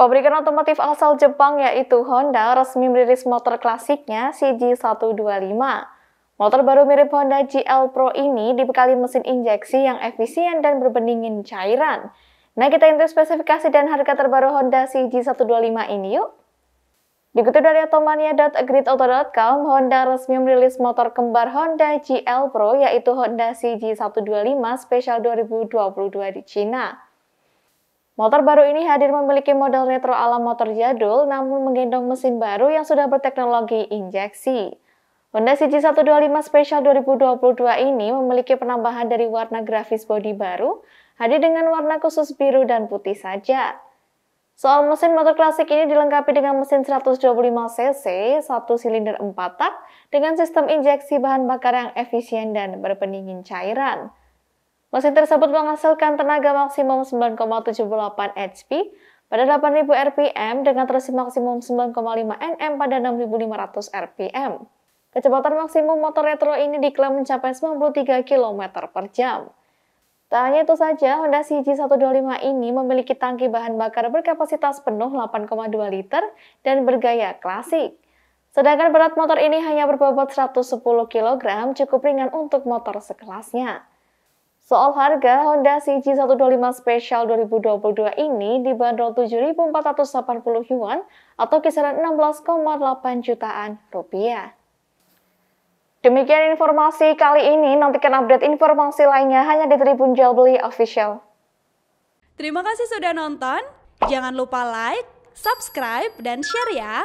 Pabrikan otomotif asal Jepang yaitu Honda resmi merilis motor klasiknya CG125. Motor baru mirip Honda GL Pro ini dibekali mesin injeksi yang efisien dan berbeningin cairan. Nah, kita intip spesifikasi dan harga terbaru Honda CG125 ini yuk. Dikutip dari otomania.gridauto.com, Honda resmi merilis motor kembar Honda GL Pro yaitu Honda CG125 Special 2022 di Cina. Motor baru ini hadir memiliki model retro ala motor jadul namun menggendong mesin baru yang sudah berteknologi injeksi. Honda CG125 Special 2022 ini memiliki penambahan dari warna grafis bodi baru, hadir dengan warna khusus biru dan putih saja. Soal mesin motor klasik ini dilengkapi dengan mesin 125cc, satu silinder 4 tak, dengan sistem injeksi bahan bakar yang efisien dan berpendingin cairan. Mesin tersebut menghasilkan tenaga maksimum 9,78 HP pada 8.000 RPM dengan torsi maksimum 9,5 Nm pada 6.500 RPM. Kecepatan maksimum motor retro ini diklaim mencapai 93 km per jam. Tak hanya itu saja, Honda CG125 ini memiliki tangki bahan bakar berkapasitas penuh 8,2 liter dan bergaya klasik. Sedangkan berat motor ini hanya berbobot 110 kg, cukup ringan untuk motor sekelasnya. Soal harga, Honda CG125 Special 2022 ini dibanderol 7.480 yuan atau kisaran 16,8 jutaan rupiah. Demikian informasi kali ini, nantikan update informasi lainnya hanya di Tribun Jual Beli Official. Terima kasih sudah nonton, jangan lupa like, subscribe, dan share ya!